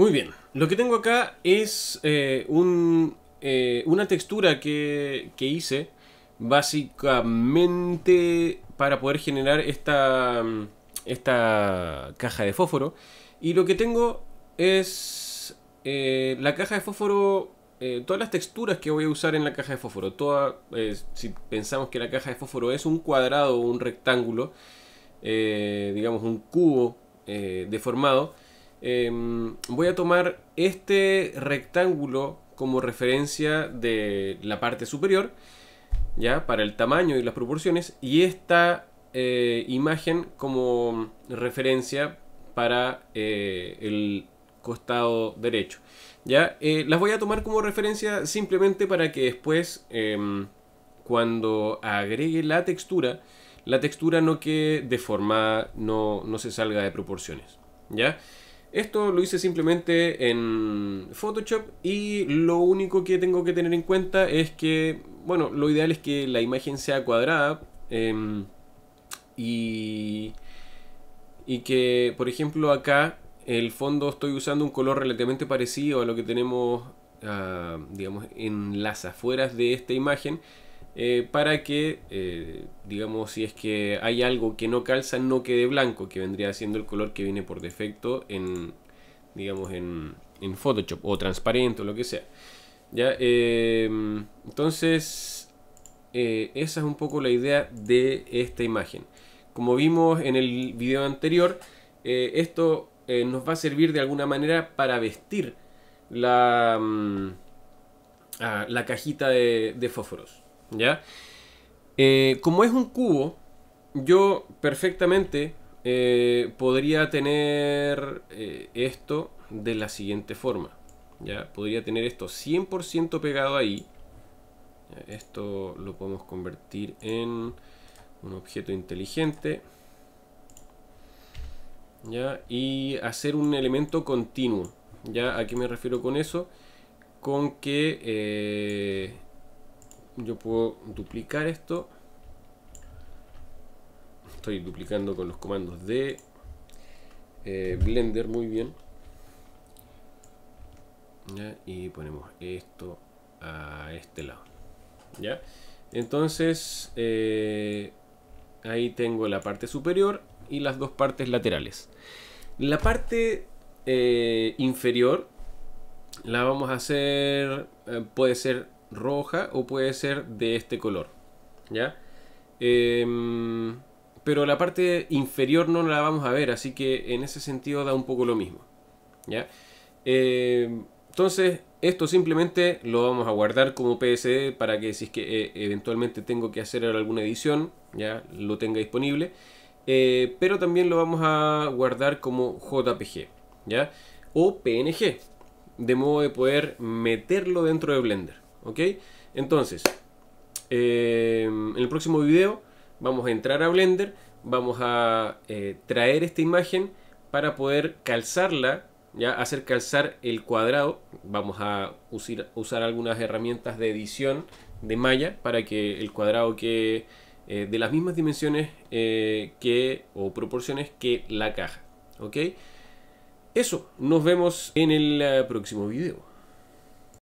Muy bien, lo que tengo acá es eh, un, eh, una textura que, que, hice básicamente para poder generar esta, esta caja de fósforo. Y lo que tengo es eh, la caja de fósforo, todas las texturas que voy a usar en la caja de fósforo. si pensamos que la caja de fósforo es un cuadrado o un rectángulo, digamos un cubo deformado, Em, voy a tomar este rectángulo como referencia de la parte superior, ya para el tamaño y las proporciones, y esta eh, imagen como referencia para eh, el costado derecho. Ya eh, las voy a tomar como referencia simplemente para que después, em, cuando agregue la textura, la textura no quede deformada, no, no se salga de proporciones. ¿Ya? Esto lo hice simplemente en Photoshop y lo único que tengo que tener en cuenta es que, bueno, lo ideal es que la imagen sea cuadrada em, y, y que, por ejemplo, acá el fondo estoy usando un color relativamente parecido a lo que tenemos, ah, en las afueras de esta imagen. Eh, para que, eh, digamos, si es que hay algo que no calza, no quede blanco, que vendría siendo el color que viene por defecto en, digamos, en, en Photoshop o transparente o lo que sea. ¿Ya? Em, entonces, eh, esa es un poco la idea de esta imagen. Como vimos en el video anterior, esto nos va a servir de alguna manera para vestir la, mm, ah, la cajita de fósforos. ¿ya? Eh, como es un cubo, yo perfectamente eh, podría tener eh, esto de la siguiente forma. ¿ya? Podría tener esto 100% pegado ahí. Esto lo podemos convertir en un objeto inteligente. ¿ya? Y hacer un elemento continuo. ¿ya? ¿A qué me refiero con eso? Con que yo puedo duplicar esto estoy duplicando con los comandos de eh, Blender muy bien ¿Ya? y ponemos esto a este lado ya entonces eh, ahí tengo la parte superior y las dos partes laterales la parte eh, inferior la vamos a hacer puede ser roja o puede ser de este color. ¿Ya? Em, pero la parte inferior no la vamos a ver, así que en ese sentido da un poco lo mismo. ¿Ya? Em, entonces, esto simplemente lo vamos a guardar como PSD para que si es que eh, eventualmente tengo que hacer alguna edición, ya lo tenga disponible. Eh, pero también lo vamos a guardar como JPG, ¿ya? O PNG, de modo de poder meterlo dentro de Blender. ¿Ok? Entonces, em, en el próximo video vamos a entrar a Blender, vamos a eh, traer esta imagen para poder calzarla, ya hacer calzar el cuadrado. Vamos a usar algunas herramientas de edición de malla para que el cuadrado quede eh, de las mismas dimensiones eh, que, o proporciones que la caja. ¿Ok? Eso, nos vemos en el próximo video.